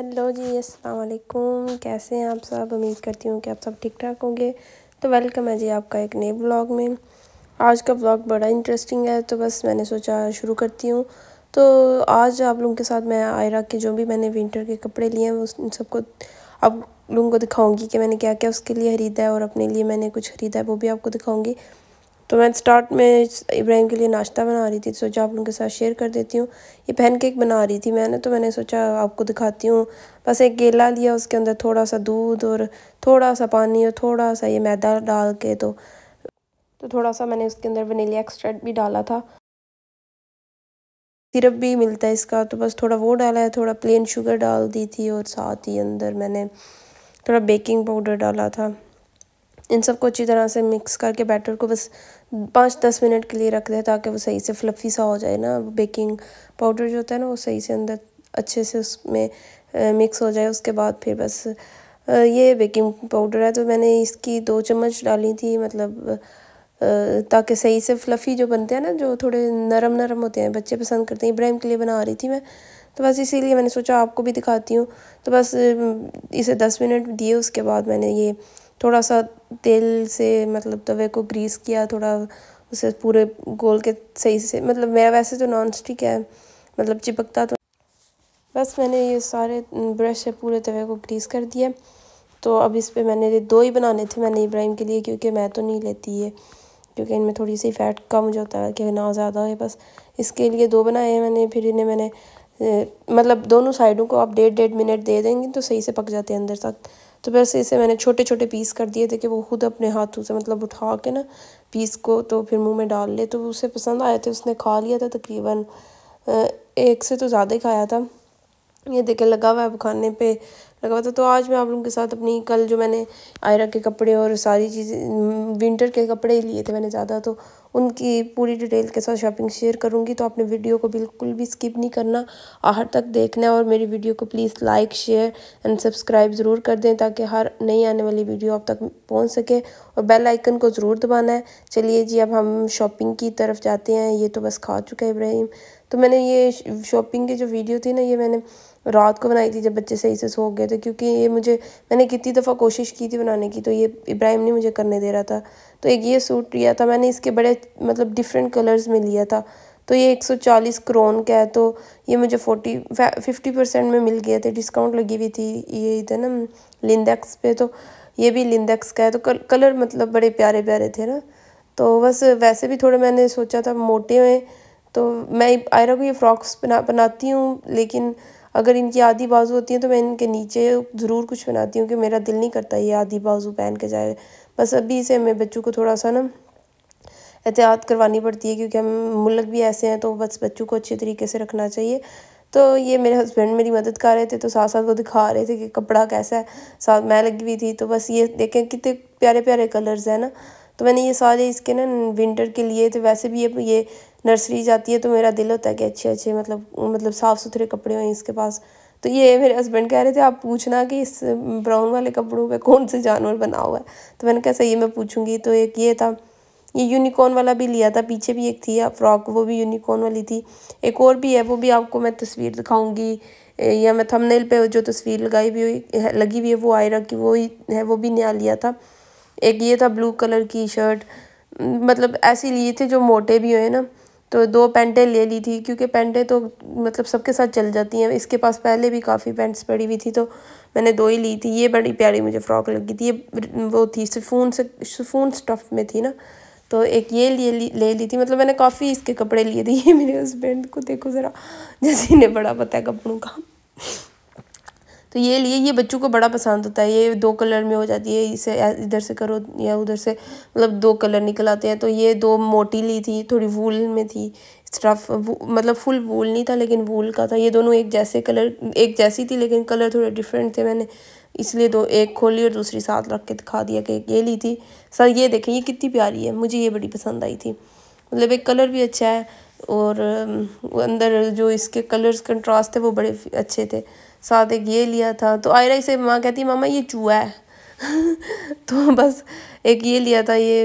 hello जी अस्सलाम वालेकुम कैसे हैं आप सब उम्मीद करती हूँ कि आप सब ठीक ठाक होंगे तो वेलकम है जी आपका एक नए ब्लॉग में आज का ब्लॉग बड़ा इंटरेस्टिंग है तो बस मैंने सोचा शुरू करती हूँ तो आज आप लोगों के साथ मैं आयरा के जो भी मैंने विंटर के कपड़े लिए हैं उस सबको आप लोगों को दिखाऊँगी कि मैंने क्या क्या उसके लिए ख़रीदा है और अपने लिए मैंने कुछ ख़रीदा है वो भी आपको दिखाऊँगी तो मैं स्टार्ट में इब्राहिम के लिए नाश्ता बना रही थी तो सोचा आप उनके साथ शेयर कर देती हूँ ये पैनकेक केक बना रही थी मैंने तो मैंने सोचा आपको दिखाती हूँ बस एक गेला लिया उसके अंदर थोड़ा सा दूध और थोड़ा सा पानी और थोड़ा सा ये मैदा डाल के तो तो थोड़ा सा मैंने उसके अंदर वनीला एक्सट्रैक्ट भी डाला था सिरप भी मिलता है इसका तो बस थोड़ा वो डाला है थोड़ा प्लेन शुगर डाल दी थी और साथ ही अंदर मैंने थोड़ा बेकिंग पाउडर डाला था इन सबको अच्छी तरह से मिक्स करके बैटर को बस पाँच दस मिनट के लिए रख दें ताकि वो सही से फ्लफ़ी सा हो जाए ना बेकिंग पाउडर जो होता है ना वो सही से अंदर अच्छे से उसमें मिक्स हो जाए उसके बाद फिर बस ये बेकिंग पाउडर है तो मैंने इसकी दो चम्मच डाली थी मतलब ताकि सही से फ्लफ़ी जो बनते हैं ना जो थोड़े नरम नरम होते हैं बच्चे पसंद करते हैं इब्राहिम के लिए बना रही थी मैं तो बस इसीलिए मैंने सोचा आपको भी दिखाती हूँ तो बस इसे दस मिनट दिए उसके बाद मैंने ये थोड़ा सा तेल से मतलब तवे को ग्रीस किया थोड़ा उसे पूरे गोल के सही से मतलब मेरा वैसे तो नॉन स्टिक है मतलब चिपकता तो बस मैंने ये सारे ब्रश है पूरे तवे को ग्रीस कर दिया तो अब इस पर मैंने दो ही बनाने थे मैंने इब्राहिम के लिए क्योंकि मैं तो नहीं लेती ये क्योंकि इनमें थोड़ी सी फैट कम हो जाता है कि ना ज़्यादा है बस इसके लिए दो बनाए हैं मैंने फिर इन्हें मैंने मतलब दोनों साइडों को आप डेढ़ डेढ़ मिनट दे देंगे तो सही से पक जाते हैं अंदर तक तो बस इसे मैंने छोटे छोटे पीस कर दिए थे कि वो खुद अपने हाथों से मतलब उठा के ना पीस को तो फिर मुंह में डाल ले तो उसे पसंद आए थे उसने खा लिया था तकरीबन एक से तो ज़्यादा ही खाया था ये देखे लगा हुआ है बुखाने पे लगा हुआ था तो आज मैं आप लोगों के साथ अपनी कल जो मैंने आयरा के कपड़े और सारी चीज़ें विंटर के कपड़े लिए थे मैंने ज़्यादा तो उनकी पूरी डिटेल के साथ शॉपिंग शेयर करूँगी तो आपने वीडियो को बिल्कुल भी स्किप नहीं करना आहर तक देखना है और मेरी वीडियो को please like share and subscribe ज़रूर कर दें ताकि हर नई आने वाली वीडियो आप तक पहुँच सके और बेल आइकन को ज़रूर दबाना है चलिए जी अब हम शॉपिंग की तरफ जाते हैं ये तो बस खा चुका है इब्राहिम तो मैंने ये शॉपिंग की जो वीडियो थी ना ये मैंने रात को बनाई थी जब बच्चे सही से सो गए थे क्योंकि ये मुझे मैंने कितनी दफ़ा कोशिश की थी बनाने की तो ये इब्राहिम नहीं मुझे करने दे रहा था तो एक ये सूट लिया था मैंने इसके बड़े मतलब डिफरेंट कलर्स में लिया था तो ये 140 क्रोन का है तो ये मुझे 40 फिफ्टी परसेंट में मिल गया थे डिस्काउंट लगी हुई थी ये इधर ना लिंडेक्स पे तो ये भी लिंडेक्स का है तो कलर मतलब बड़े प्यारे प्यारे थे ना तो बस वैसे भी थोड़े मैंने सोचा था मोटे हुए तो मैं आयरा को ये फ्रॉक्स बना बनाती हूँ लेकिन अगर इनकी आधी बाजू होती है तो मैं इनके नीचे ज़रूर कुछ बनाती हूँ कि मेरा दिल नहीं करता ये आधी बाजू पहन के जाए बस अभी से मैं बच्चों को थोड़ा सा ना एहतियात करवानी पड़ती है क्योंकि हम मुल्क भी ऐसे हैं तो बस बच्चों को अच्छे तरीके से रखना चाहिए तो ये मेरे हस्बैंड मेरी मदद कर रहे थे तो साथ साथ वो दिखा रहे थे कि कपड़ा कैसा है साथ मैं लगी हुई थी तो बस ये देखें कितने प्यारे प्यारे कलर्स हैं ना तो मैंने ये सारे इसके ना विंटर के लिए तो वैसे भी ये ये नर्सरी जाती है तो मेरा दिल होता है कि अच्छे अच्छे मतलब मतलब साफ़ सुथरे कपड़े हों इसके पास तो ये मेरे हस्बैंड कह रहे थे आप पूछना कि इस ब्राउन वाले कपड़ों पे कौन से जानवर बना हुआ है तो मैंने कहा सही मैं पूछूंगी तो एक ये था ये यूनिकॉर्न वाला भी लिया था पीछे भी एक थी फ्रॉक वो भी यूनिकॉर्न वाली थी एक और भी है वो भी आपको मैं तस्वीर दिखाऊंगी या मैं थंबनेल पे जो तस्वीर लगाई हुई हुई लगी हुई है वो आयरा की वो ही है वो भी नया लिया था एक ये था ब्लू कलर की शर्ट मतलब ऐसी लिए थे जो मोटे भी हुए ना तो दो पैंटें ले ली थी क्योंकि पैंटें तो मतलब सबके साथ चल जाती हैं इसके पास पहले भी काफ़ी पैंट्स पड़ी हुई थी तो मैंने दो ही ली थी ये बड़ी प्यारी मुझे फ़्रॉक लगी थी ये वो थी सफ़ून से सफ़ून स्टफ़ में थी ना तो एक ये लिए ले ली थी मतलब मैंने काफ़ी इसके कपड़े लिए थे ये मेरे हस्बैंड को देखो ज़रा जैसे इन्हें बड़ा पता है कपड़ों का तो ये लिए ये बच्चों को बड़ा पसंद होता है ये दो कलर में हो जाती है इसे इधर से करो या उधर से मतलब दो कलर निकल आते हैं तो ये दो मोटी ली थी थोड़ी वूल में थी स्टफ मतलब फुल वूल नहीं था लेकिन वूल का था ये दोनों एक जैसे कलर एक जैसी थी लेकिन कलर थोड़े डिफरेंट थे मैंने इसलिए दो एक खोली और दूसरी साथ रख के दिखा दिया कि ये ली थी सर ये देखें ये कितनी प्यारी है मुझे ये बड़ी पसंद आई थी मतलब एक कलर भी अच्छा है और अंदर जो इसके कलर्स कंट्रास्ट थे वो बड़े अच्छे थे साथ एक ये लिया था तो आयरा इसे माँ कहती मामा ये चूहा है तो बस एक ये लिया था ये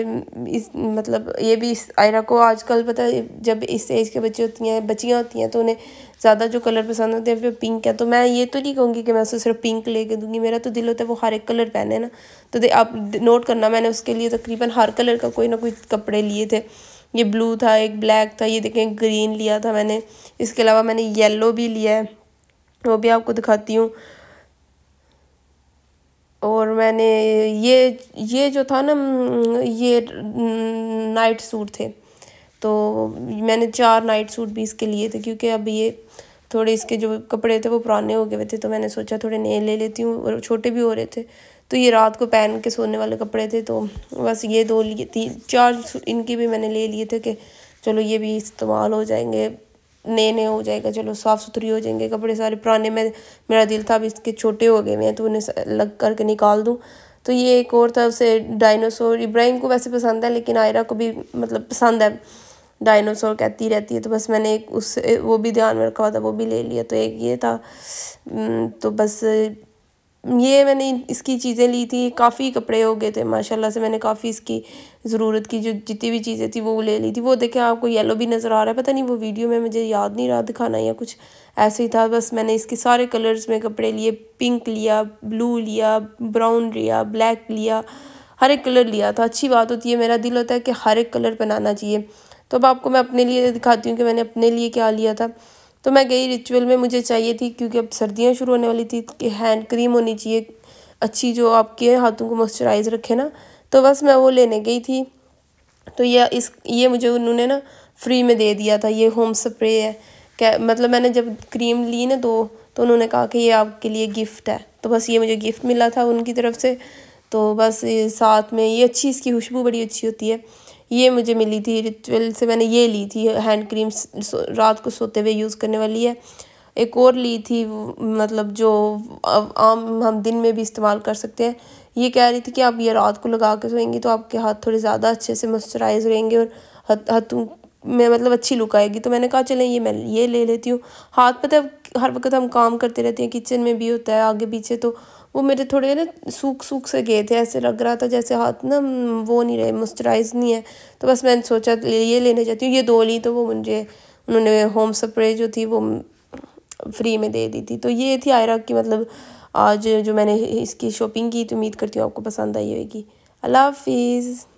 इस मतलब ये भी इस आयरा को आजकल पता है जब इस एज के बच्चे होती हैं बच्चियाँ होती हैं तो उन्हें ज़्यादा जो कलर पसंद होते हैं वो पिंक है तो मैं ये तो नहीं कहूँगी कि मैं उसे सिर्फ पिंक ले कर दूँगी मेरा तो दिल होता है वो हर एक कलर पहने ना तो आप नोट करना मैंने उसके लिए तकरीबन हर कलर का कोई ना कोई कपड़े लिए थे ये ब्लू था एक ब्लैक था ये देखें ग्रीन लिया था मैंने इसके अलावा मैंने येलो भी लिया है वो भी आपको दिखाती हूँ और मैंने ये ये जो था ना ये नाइट सूट थे तो मैंने चार नाइट सूट भी इसके लिए थे क्योंकि अब ये थोड़े इसके जो कपड़े थे वो पुराने हो गए हुए थे तो मैंने सोचा थोड़े नए ले लेती हूँ और छोटे भी हो रहे थे तो ये रात को पहन के सोने वाले कपड़े थे तो बस ये दो लिए तीन चार इनके भी मैंने ले लिए थे कि चलो ये भी इस्तेमाल हो जाएंगे नए नए हो जाएगा चलो साफ़ सुथरी हो जाएंगे कपड़े सारे पुराने में मेरा दिल था अब इसके छोटे हो गए हुए हैं तो उन्हें लग करके निकाल दूँ तो ये एक और था उसे डायनासोर इब्राहिम को वैसे पसंद है लेकिन आयरा को भी मतलब पसंद है डायनासोर कहती रहती है तो बस मैंने एक उस वो भी ध्यान में रखा हुआ था वो भी ले लिया तो एक ये था तो बस ये मैंने इसकी चीज़ें ली थी काफ़ी कपड़े हो गए थे माशाल्लाह से मैंने काफ़ी इसकी ज़रूरत की जो जितनी भी चीज़ें थी वो ले ली थी वो देखें आपको येलो भी नज़र आ रहा है पता नहीं वो वीडियो में मुझे याद नहीं रहा दिखाना या कुछ ऐसे ही था बस मैंने इसके सारे कलर्स में कपड़े लिए पिंक लिया ब्लू लिया ब्राउन लिया ब्लैक लिया हर एक कलर लिया था अच्छी बात होती है मेरा दिल होता है कि हर एक कलर पहनाना चाहिए तो अब आपको मैं अपने लिए दिखाती हूँ कि मैंने अपने लिए क्या लिया था तो मैं गई रिचुअल में मुझे चाहिए थी क्योंकि अब सर्दियाँ शुरू होने वाली थी कि हैंड क्रीम होनी चाहिए अच्छी जो आपके हाथों को मॉइस्चराइज रखे ना तो बस मैं वो लेने गई थी तो ये इस ये मुझे उन्होंने ना फ्री में दे दिया था ये होम स्प्रे है क्या मतलब मैंने जब क्रीम ली ना दो तो उन्होंने कहा कि ये आपके लिए गिफ्ट है तो बस ये मुझे गिफ्ट मिला था उनकी तरफ से तो बस साथ में ये अच्छी इसकी खुशबू बड़ी अच्छी होती है ये मुझे मिली थी रिचुअल से मैंने ये ली थी हैंड क्रीम रात को सोते हुए यूज़ करने वाली है एक और ली थी मतलब जो आम हम दिन में भी इस्तेमाल कर सकते हैं ये कह रही थी कि आप ये रात को लगा के सोएंगी तो आपके हाथ थोड़े ज़्यादा अच्छे से मॉइस्चराइज रहेंगे और हाथों में मतलब अच्छी लुक आएगी तो मैंने कहा चलें ये मैं ये ले लेती हूँ हाथ पता तो है हर वक्त हम काम करते रहते हैं किचन में भी होता है आगे पीछे तो वो मेरे थोड़े ना सूख सूख से गए थे ऐसे लग रहा था जैसे हाथ ना वो नहीं रहे मॉइस्चराइज नहीं है तो बस मैंने सोचा ये लेने जाती हूँ ये दो ली तो वो मुझे उन्होंने होम स्प्रे जो थी वो फ्री में दे दी थी तो ये थी आयरा की मतलब आज जो मैंने इसकी शॉपिंग की तो उम्मीद करती हूँ आपको पसंद आई होगी अल्लाह हाफिज़